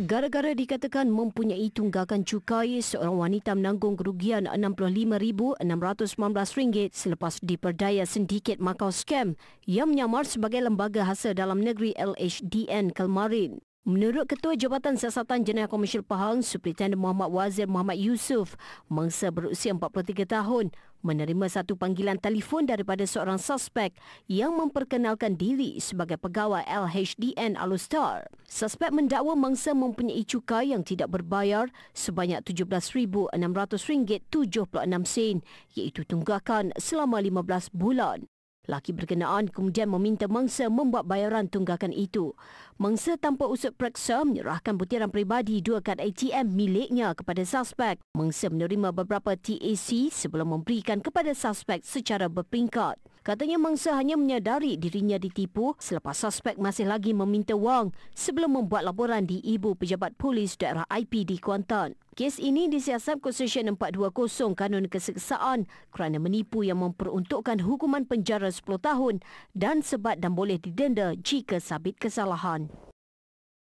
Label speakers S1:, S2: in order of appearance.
S1: Gara-gara dikatakan mempunyai tunggakan cukai, seorang wanita menanggung kerugian RM65,619 selepas diperdaya sindiket Macau Scam yang menyamar sebagai lembaga hasil dalam negeri LHDN Kelmarin. Menurut Ketua Jabatan Siasatan Jenayah Komersial Pahang, Supertender Muhammad Wazir Muhammad Yusuf, mangsa berusia 43 tahun, menerima satu panggilan telefon daripada seorang suspek yang memperkenalkan diri sebagai pegawai LHDN Alustar. Suspek mendakwa mangsa mempunyai cukai yang tidak berbayar sebanyak RM17,600.76 iaitu tunggakan selama 15 bulan. Laki berkenaan kemudian meminta mangsa membuat bayaran tunggakan itu. Mangsa tanpa usut periksa menyerahkan butiran peribadi dua kad ATM miliknya kepada suspek. Mangsa menerima beberapa TAC sebelum memberikan kepada suspek secara berperingkat. Katanya mangsa hanya menyadari dirinya ditipu selepas suspek masih lagi meminta wang sebelum membuat laporan di ibu pejabat polis daerah IP di Kuantan. Kes ini disiasat Konstitusyen 420 Kanun Keseksaan kerana menipu yang memperuntukkan hukuman penjara 10 tahun dan sebat dan boleh didenda jika sabit kesalahan.